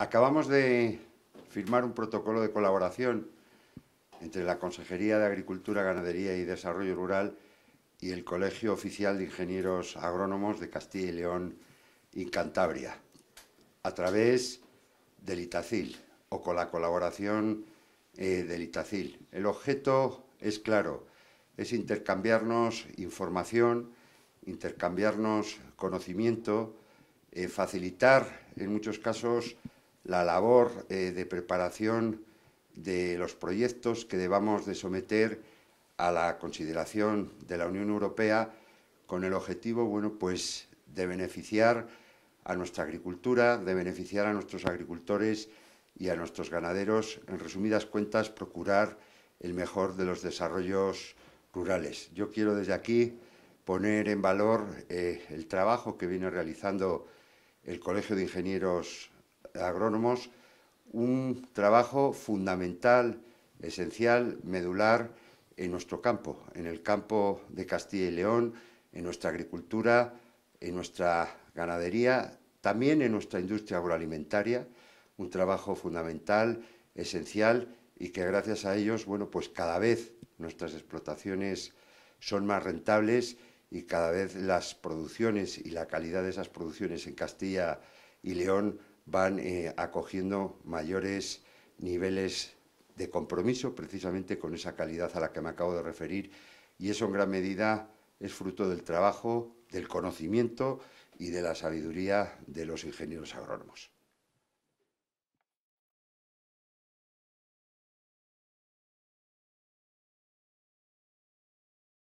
Acabamos de firmar un protocolo de colaboración entre la Consejería de Agricultura, Ganadería y Desarrollo Rural y el Colegio Oficial de Ingenieros Agrónomos de Castilla y León y Cantabria, a través del ITACIL o con la colaboración eh, del ITACIL. El objeto es claro, es intercambiarnos información, intercambiarnos conocimiento, eh, facilitar en muchos casos la labor eh, de preparación de los proyectos que debamos de someter a la consideración de la Unión Europea con el objetivo, bueno, pues de beneficiar a nuestra agricultura, de beneficiar a nuestros agricultores y a nuestros ganaderos, en resumidas cuentas, procurar el mejor de los desarrollos rurales. Yo quiero desde aquí poner en valor eh, el trabajo que viene realizando el Colegio de Ingenieros agrónomos un trabajo fundamental, esencial, medular en nuestro campo, en el campo de Castilla y León, en nuestra agricultura, en nuestra ganadería, también en nuestra industria agroalimentaria, un trabajo fundamental, esencial y que gracias a ellos, bueno, pues cada vez nuestras explotaciones son más rentables y cada vez las producciones y la calidad de esas producciones en Castilla y León van eh, acogiendo mayores niveles de compromiso precisamente con esa calidad a la que me acabo de referir y eso en gran medida es fruto del trabajo, del conocimiento y de la sabiduría de los ingenieros agrónomos.